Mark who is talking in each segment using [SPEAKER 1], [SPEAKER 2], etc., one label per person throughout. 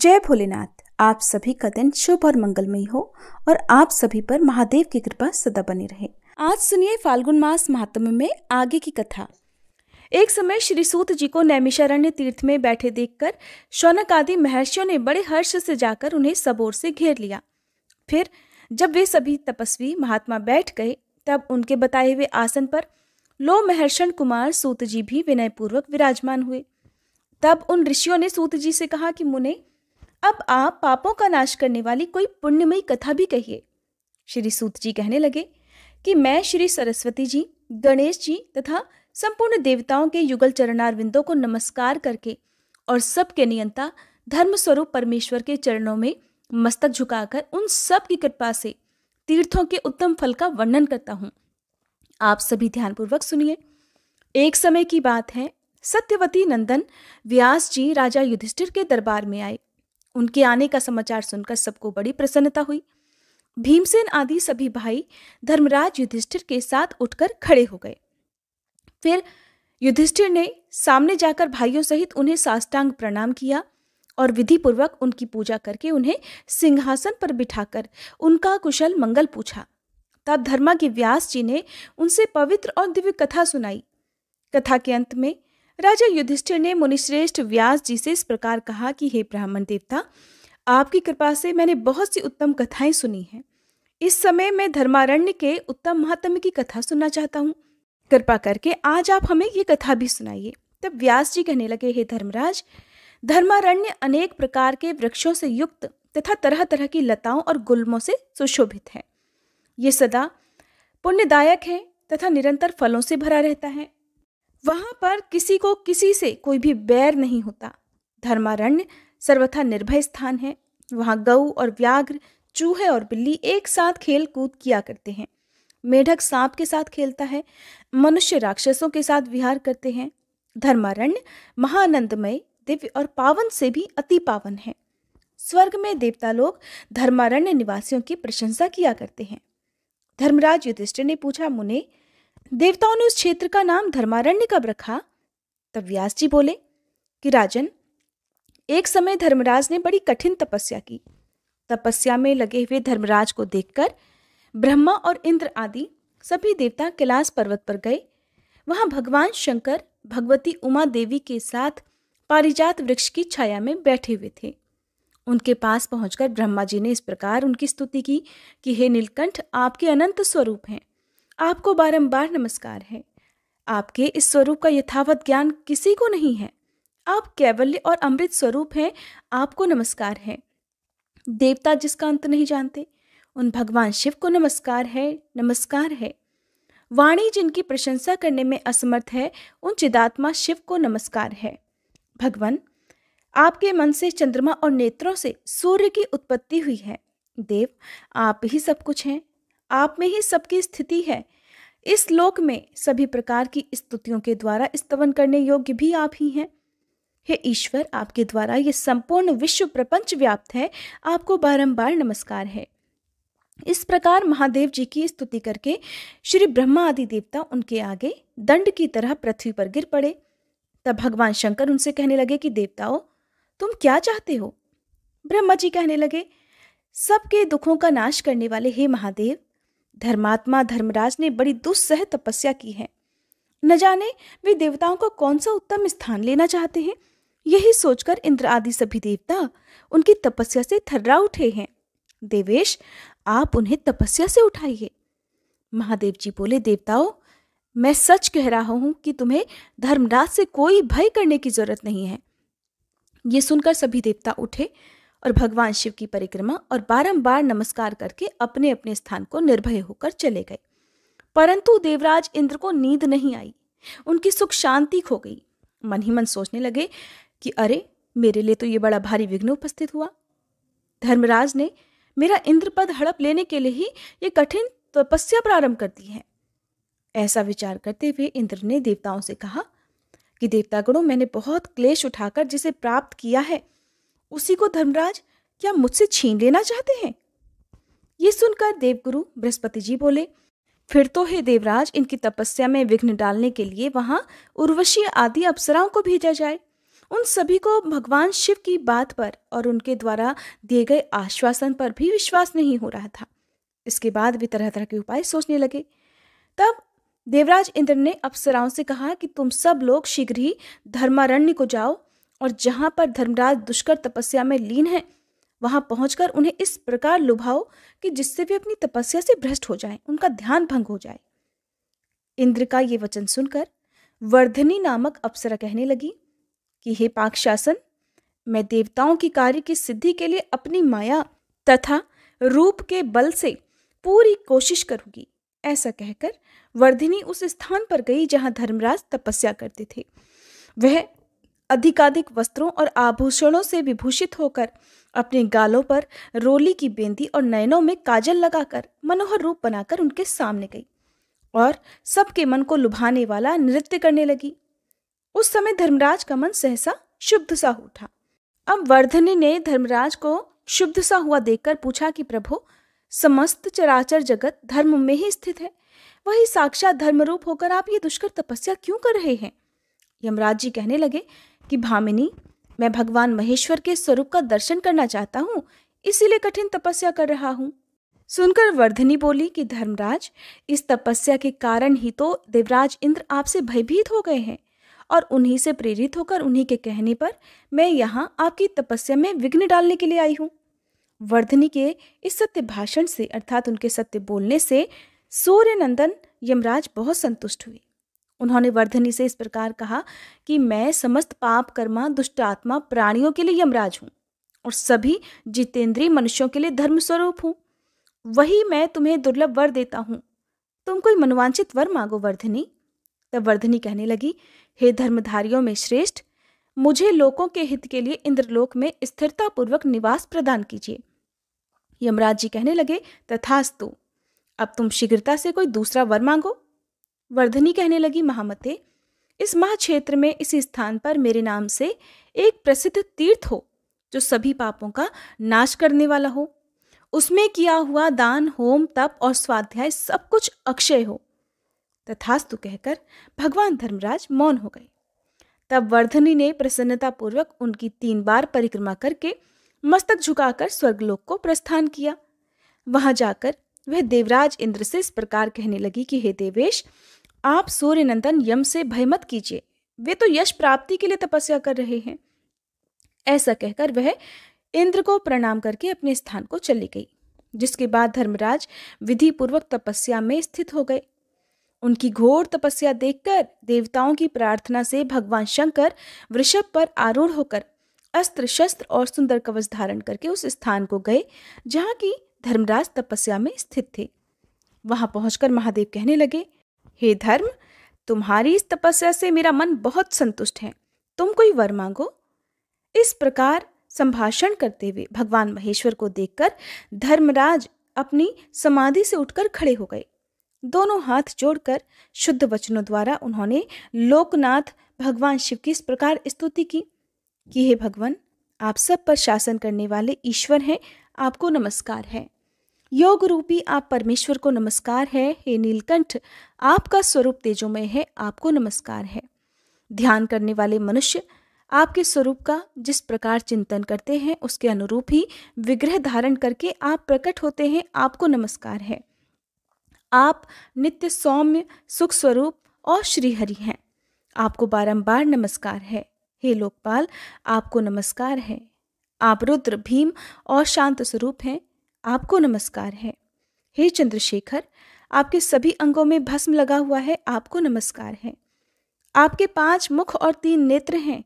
[SPEAKER 1] जय भोलेनाथ आप सभी का दिन शुभ और मंगलमय हो और आप सभी पर महादेव की कृपा सदा बनी रहे आज सुनिए फाल्गुन मास महात्म में आगे की कथा एक समय श्री सूत जी को नैमिषारण्य तीर्थ में बैठे देखकर शौनक आदि महर्षियों ने बड़े हर्ष से जाकर उन्हें सबोर से घेर लिया फिर जब वे सभी तपस्वी महात्मा बैठ गए तब उनके बताए हुए आसन पर लो महर्षण कुमार सूत जी भी विनयपूर्वक विराजमान हुए तब उन ऋषियों ने सूत जी से कहा कि मुने अब आप पापों का नाश करने वाली कोई पुण्यमयी कथा भी कहिए श्री सूत जी कहने लगे कि मैं श्री सरस्वती जी गणेश जी तथा संपूर्ण देवताओं के युगल चरणारविंदों को नमस्कार करके और सबके नियंता धर्म स्वरूप परमेश्वर के चरणों में मस्तक झुकाकर उन सब की कृपा से तीर्थों के उत्तम फल का वर्णन करता हूँ आप सभी ध्यानपूर्वक सुनिए एक समय की बात है सत्यवती नंदन व्यास जी राजा युधिष्ठिर के दरबार में आए उनके आने का समाचार सुनकर सबको बड़ी प्रसन्नता हुई भीमसेन आदि सभी भाई धर्मराज युधिष्ठिर के साथ उठकर खड़े हो गए फिर युधिष्ठिर ने सामने जाकर भाइयों सहित उन्हें साष्टांग प्रणाम किया और विधिपूर्वक उनकी पूजा करके उन्हें सिंहासन पर बिठाकर उनका कुशल मंगल पूछा तब धर्मा के व्यास जी ने उनसे पवित्र और दिव्य कथा सुनाई कथा के अंत में राजा युधिष्ठिर ने मुनिश्रेष्ठ व्यास जी से इस प्रकार कहा कि हे ब्राह्मण देवता आपकी कृपा से मैंने बहुत सी उत्तम कथाएं सुनी हैं इस समय मैं धर्मारण्य के उत्तम महात्म्य की कथा सुनना चाहता हूँ कृपा करके आज आप हमें ये कथा भी सुनाइए तब व्यास जी कहने लगे हे धर्मराज धर्मारण्य अनेक प्रकार के वृक्षों से युक्त तथा तरह तरह की लताओं और गुल्मों से सुशोभित है ये सदा पुण्यदायक है तथा निरंतर फलों से भरा रहता है वहाँ पर किसी को किसी से कोई भी बैर नहीं होता धर्मारण्य सर्वथा निर्भय स्थान है वहाँ गऊ और व्याघ्र चूहे और बिल्ली एक साथ खेल कूद किया करते हैं मेढक सांप के साथ खेलता है मनुष्य राक्षसों के साथ विहार करते हैं धर्मारण्य महानंदमय दिव्य और पावन से भी अति पावन है स्वर्ग में देवता लोग धर्मारण्य निवासियों की प्रशंसा किया करते हैं धर्मराज युधिष्ठिर ने पूछा मुने देवताओं ने उस क्षेत्र का नाम धर्मारण्य कब रखा तब व्यास जी बोले कि राजन एक समय धर्मराज ने बड़ी कठिन तपस्या की तपस्या में लगे हुए धर्मराज को देखकर ब्रह्मा और इंद्र आदि सभी देवता कैलाश पर्वत पर गए वहां भगवान शंकर भगवती उमा देवी के साथ पारिजात वृक्ष की छाया में बैठे हुए थे उनके पास पहुंचकर ब्रह्मा जी ने इस प्रकार उनकी स्तुति की कि हे नीलकंठ आपके अनंत स्वरूप हैं आपको बारंबार नमस्कार है आपके इस स्वरूप का यथावत ज्ञान किसी को नहीं है आप कैवल्य और अमृत स्वरूप हैं आपको नमस्कार है देवता जिसका अंत नहीं जानते उन भगवान शिव को नमस्कार है नमस्कार है वाणी जिनकी प्रशंसा करने में असमर्थ है उन चिदात्मा शिव को नमस्कार है भगवान आपके मन से चंद्रमा और नेत्रों से सूर्य की उत्पत्ति हुई है देव आप ही सब कुछ हैं आप में ही सबकी स्थिति है इस लोक में सभी प्रकार की स्तुतियों के द्वारा स्तवन करने योग्य भी आप ही हैं हे ईश्वर आपके द्वारा ये संपूर्ण विश्व प्रपंच व्याप्त है आपको बारंबार नमस्कार है इस प्रकार महादेव जी की स्तुति करके श्री ब्रह्मा आदि देवता उनके आगे दंड की तरह पृथ्वी पर गिर पड़े तब भगवान शंकर उनसे कहने लगे कि देवताओं तुम क्या चाहते हो ब्रह्मा जी कहने लगे सबके दुखों का नाश करने वाले हे महादेव धर्मात्मा धर्मराज ने बड़ी दुस्सह तपस्या की है न जाने वे देवताओं का कौन सा उत्तम स्थान लेना चाहते हैं यही सोचकर इंद्र आदि सभी देवता उनकी तपस्या से थर्रा उठे हैं देवेश आप उन्हें तपस्या से उठाइए महादेव जी बोले देवताओं मैं सच कह रहा हूं कि तुम्हें धर्मराज से कोई भय करने की जरूरत नहीं है ये सुनकर सभी देवता उठे और भगवान शिव की परिक्रमा और बारंबार नमस्कार करके अपने अपने स्थान को निर्भय होकर चले गए परंतु देवराज इंद्र को नींद नहीं आई उनकी सुख शांति खो गई मन ही मन सोचने लगे कि अरे मेरे लिए तो ये बड़ा भारी विघ्न उपस्थित हुआ धर्मराज ने मेरा इंद्रपद हड़प लेने के लिए ही ये कठिन तपस्या प्रारंभ कर दी है ऐसा विचार करते हुए इंद्र ने देवताओं से कहा कि देवतागणों मैंने बहुत क्लेश उठाकर जिसे प्राप्त किया है उसी को धर्मराज क्या मुझसे छीन लेना चाहते हैं ये सुनकर देवगुरु बृहस्पति जी बोले फिर तो हे देवराज इनकी तपस्या में विघ्न डालने के लिए वहां उर्वशी आदि अप्सराओं को भेजा जाए उन सभी को भगवान शिव की बात पर और उनके द्वारा दिए गए आश्वासन पर भी विश्वास नहीं हो रहा था इसके बाद वे तरह तरह के उपाय सोचने लगे तब देवराज इंद्र ने अप्सराओं से कहा कि तुम सब लोग शीघ्र ही धर्मारण्य को जाओ और जहाँ पर धर्मराज दुष्कर तपस्या में लीन है वहाँ पहुँच उन्हें इस प्रकार लुभाओ कि जिससे वे अपनी तपस्या से भ्रष्ट हो जाएं, उनका ध्यान भंग हो जाए इंद्र का ये वचन सुनकर वर्धनी नामक अप्सरा कहने लगी कि हे पाक शासन मैं देवताओं की कार्य की सिद्धि के लिए अपनी माया तथा रूप के बल से पूरी कोशिश करूंगी ऐसा कहकर वर्धिनी उस स्थान पर गई जहां धर्मराज तपस्या करते थे वह अधिकाधिक वस्त्रों और आभूषणों से विभूषित होकर अपने गालों पर रोली की बेंदी और नयनों में काजल लगाकर मनोहर रूप बनाकर उनके सामने गई और सबके मन को लुभाने वाला नृत्य करने लगी उस समय धर्मराज का मन सहसा शुद्ध सा उठा अब वर्धनी ने धर्मराज को शुद्ध सा हुआ देखकर पूछा कि प्रभु समस्त चराचर जगत धर्म में ही स्थित है वही साक्षात धर्मरूप होकर आप ये दुष्कर तपस्या क्यों कर रहे हैं यमराज जी कहने लगे कि भामिनी मैं भगवान महेश्वर के स्वरूप का दर्शन करना चाहता हूँ इसीलिए कठिन तपस्या कर रहा हूँ सुनकर वर्धनी बोली कि धर्मराज इस तपस्या के कारण ही तो देवराज इंद्र आपसे भयभीत हो गए हैं और उन्हीं से प्रेरित होकर उन्हीं के कहने पर मैं यहाँ आपकी तपस्या में विघ्न डालने के लिए आई हूँ वर्धनी के इस सत्य भाषण से अर्थात उनके सत्य बोलने से सूर्य नंदन यमराज बहुत संतुष्ट हुए उन्होंने वर्धनी से इस प्रकार कहा कि मैं समस्त पाप कर्मा दुष्ट आत्मा प्राणियों के लिए यमराज हूँ और सभी जितेंद्रीय मनुष्यों के लिए धर्म स्वरूप हूँ वही मैं तुम्हें दुर्लभ वर देता हूँ तुम कोई मनवांचित वर मांगो वर्धनी तब वर्धनी कहने लगी हे धर्मधारियों में श्रेष्ठ मुझे लोगों के हित के लिए इंद्रलोक में स्थिरतापूर्वक निवास प्रदान कीजिए यमराज जी कहने लगे तथास्तु अब तुम शीघ्रता से कोई दूसरा वर मांगो वर्धनी कहने लगी महामते इस महाक्षेत्र में इस स्थान पर मेरे नाम से एक प्रसिद्ध तीर्थ हो जो सभी पापों का नाश करने वाला हो उसमें किया हुआ दान होम तप और स्वाध्याय सब कुछ अक्षय हो तथास्तु कहकर भगवान धर्मराज मौन हो गए तब वर्धनी ने प्रसन्नता पूर्वक उनकी तीन बार परिक्रमा करके मस्तक झुकाकर स्वर्गलोक को प्रस्थान किया वहां जाकर वह देवराज इंद्र से इस प्रकार कहने लगी कि हे देवेश आप सूर्य नंदन यम से भयमत कीजिए वे तो यश प्राप्ति के लिए तपस्या कर रहे हैं ऐसा कहकर वह इंद्र को प्रणाम करके अपने स्थान को चली गई जिसके बाद धर्मराज विधि पूर्वक तपस्या में स्थित हो गए उनकी घोर तपस्या देखकर देवताओं की प्रार्थना से भगवान शंकर वृषभ पर आरूढ़ होकर अस्त्र शस्त्र और सुंदर कवच धारण करके उस स्थान को गए जहाँ की धर्मराज तपस्या में स्थित थे वहां पहुंचकर महादेव कहने लगे हे धर्म तुम्हारी इस तपस्या से मेरा मन बहुत संतुष्ट है तुम कोई वर मांगो इस प्रकार संभाषण करते हुए भगवान महेश्वर को देखकर धर्मराज अपनी समाधि से उठकर खड़े हो गए दोनों हाथ जोड़कर शुद्ध वचनों द्वारा उन्होंने लोकनाथ भगवान शिव की इस प्रकार स्तुति की कि हे भगवान आप सब पर शासन करने वाले ईश्वर हैं आपको नमस्कार है योग रूपी आप परमेश्वर को नमस्कार है हे नीलकंठ आपका स्वरूप तेजोमय है आपको नमस्कार है ध्यान करने वाले मनुष्य आपके स्वरूप का जिस प्रकार चिंतन करते हैं उसके अनुरूप ही विग्रह धारण करके आप प्रकट होते हैं आपको नमस्कार है आप नित्य सौम्य सुख स्वरूप और श्रीहरि हैं आपको बारंबार नमस्कार है हे लोकपाल आपको नमस्कार है आप रुद्र भीम और शांत स्वरूप हैं आपको नमस्कार है हे चंद्रशेखर आपके सभी अंगों में भस्म लगा हुआ है आपको नमस्कार है आपके पांच मुख और तीन नेत्र हैं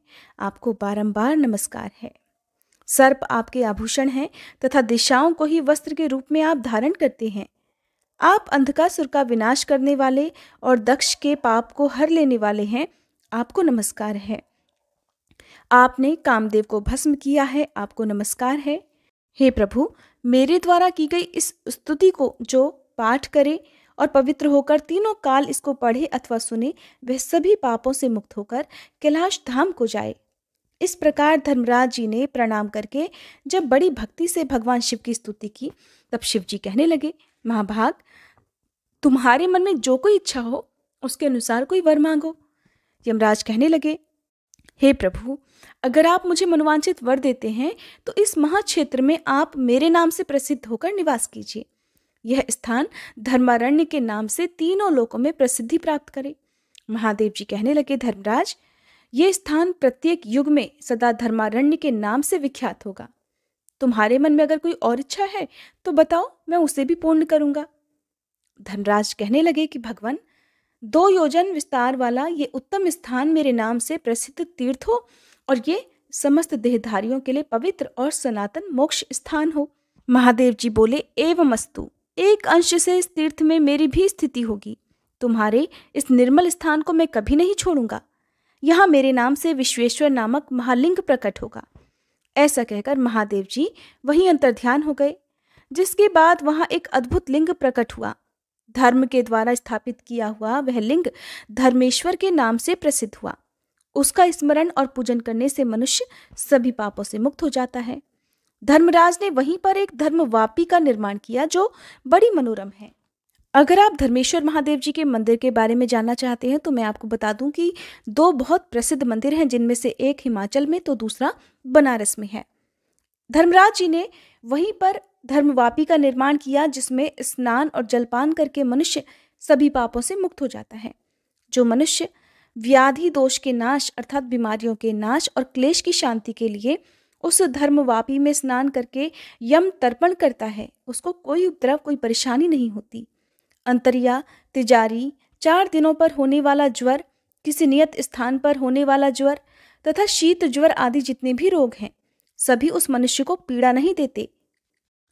[SPEAKER 1] आपको बारंबार नमस्कार है सर्प आपके आभूषण हैं तथा दिशाओं को ही वस्त्र के रूप में आप धारण करते हैं आप अंधकासुर का विनाश करने वाले और दक्ष के पाप को हर लेने वाले हैं आपको नमस्कार है आपने कामदेव को भस्म किया है आपको नमस्कार है हे प्रभु मेरे द्वारा की गई इस स्तुति को जो पाठ करे और पवित्र होकर तीनों काल इसको पढ़े अथवा सुने वह सभी पापों से मुक्त होकर कैलाश धाम को जाए इस प्रकार धर्मराज जी ने प्रणाम करके जब बड़ी भक्ति से भगवान शिव की स्तुति की तब शिव जी कहने लगे महाभाग तुम्हारे मन में जो कोई इच्छा हो उसके अनुसार कोई वर मांगो यमराज कहने लगे हे प्रभु अगर आप मुझे मनोवांछित वर देते हैं तो इस महाक्षेत्र में आप मेरे नाम से प्रसिद्ध होकर निवास कीजिए यह स्थान धर्मारण्य के नाम से तीनों लोकों में प्रसिद्धि प्राप्त करे महादेव जी कहने लगे धर्मराज ये स्थान प्रत्येक युग में सदा धर्मारण्य के नाम से विख्यात होगा तुम्हारे मन में अगर कोई और इच्छा है तो बताओ मैं उसे भी पूर्ण करूंगा धर्मराज कहने लगे कि भगवान दो योजन विस्तार वाला ये उत्तम स्थान मेरे नाम से प्रसिद्ध तीर्थ हो और ये समस्त देहधारियों के लिए पवित्र और सनातन मोक्ष स्थान हो महादेव जी बोले एवं अस्तु एक अंश से इस तीर्थ में मेरी भी स्थिति होगी तुम्हारे इस निर्मल स्थान को मैं कभी नहीं छोड़ूंगा यहाँ मेरे नाम से विश्वेश्वर नामक महालिंग प्रकट होगा ऐसा कहकर महादेव जी वहीं अंतर्ध्यान हो गए जिसके बाद वहाँ एक अद्भुत लिंग प्रकट हुआ धर्म के द्वारा स्थापित किया हुआ वह लिंग धर्मेश्वर के नाम से प्रसिद्ध हुआ उसका स्मरण और पूजन करने से मनुष्य सभी पापों से मुक्त हो जाता है धर्मराज ने वहीं पर एक धर्मवापी का निर्माण किया जो बड़ी मनोरम है अगर आप धर्मेश्वर महादेव जी के मंदिर के बारे में जानना चाहते हैं तो मैं आपको बता दूं कि दो बहुत प्रसिद्ध मंदिर हैं जिनमें से एक हिमाचल में तो दूसरा बनारस में है धर्मराज जी ने वहीं पर धर्मवापी का निर्माण किया जिसमें स्नान और जलपान करके मनुष्य सभी पापों से मुक्त हो जाता है जो मनुष्य व्याधि दोष के नाश अर्थात बीमारियों के नाश और क्लेश की शांति के लिए उस धर्मवापी में स्नान करके यम तर्पण करता है उसको कोई उपद्रव कोई परेशानी नहीं होती अंतरिया तिजारी चार दिनों पर होने वाला ज्वर किसी नियत स्थान पर होने वाला ज्वर तथा शीत ज्वर आदि जितने भी रोग हैं सभी उस मनुष्य को पीड़ा नहीं देते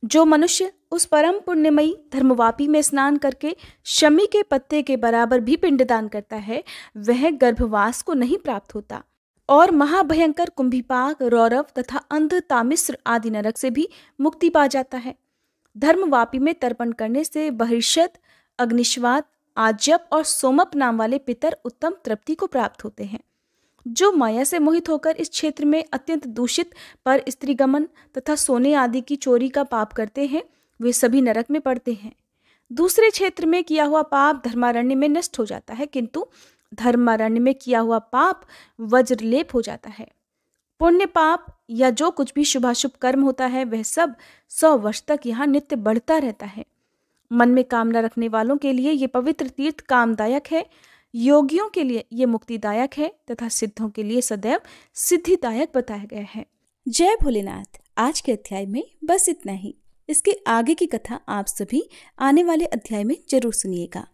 [SPEAKER 1] जो मनुष्य उस परम पुण्यमयी धर्मवापी में स्नान करके शमी के पत्ते के बराबर भी पिंडदान करता है वह गर्भवास को नहीं प्राप्त होता और महाभयंकर कुंभिपाक रौरव तथा अंध तामिश्र आदि नरक से भी मुक्ति पा जाता है धर्मवापी में तर्पण करने से बहिष्यत अग्निश्वात आजप और सोमप नाम वाले पितर उत्तम तृप्ति को प्राप्त होते हैं जो माया से मोहित होकर इस क्षेत्र में अत्यंत दूषित पर स्त्रीगमन तथा सोने आदि की चोरी का पाप करते हैं वे सभी नरक में पड़ते हैं दूसरे क्षेत्र में किया हुआ पाप धर्मारण्य में नष्ट हो जाता है किंतु धर्मारण्य में किया हुआ पाप वज्रलेप हो जाता है पुण्य पाप या जो कुछ भी शुभाशुभ कर्म होता है वह सब सौ वर्ष तक यहाँ नित्य बढ़ता रहता है मन में कामना रखने वालों के लिए ये पवित्र तीर्थ कामदायक है योगियों के लिए ये मुक्तिदायक है तथा सिद्धों के लिए सदैव सिद्धिदायक बताया गया है जय भोलेनाथ आज के अध्याय में बस इतना ही इसके आगे की कथा आप सभी आने वाले अध्याय में जरूर सुनिएगा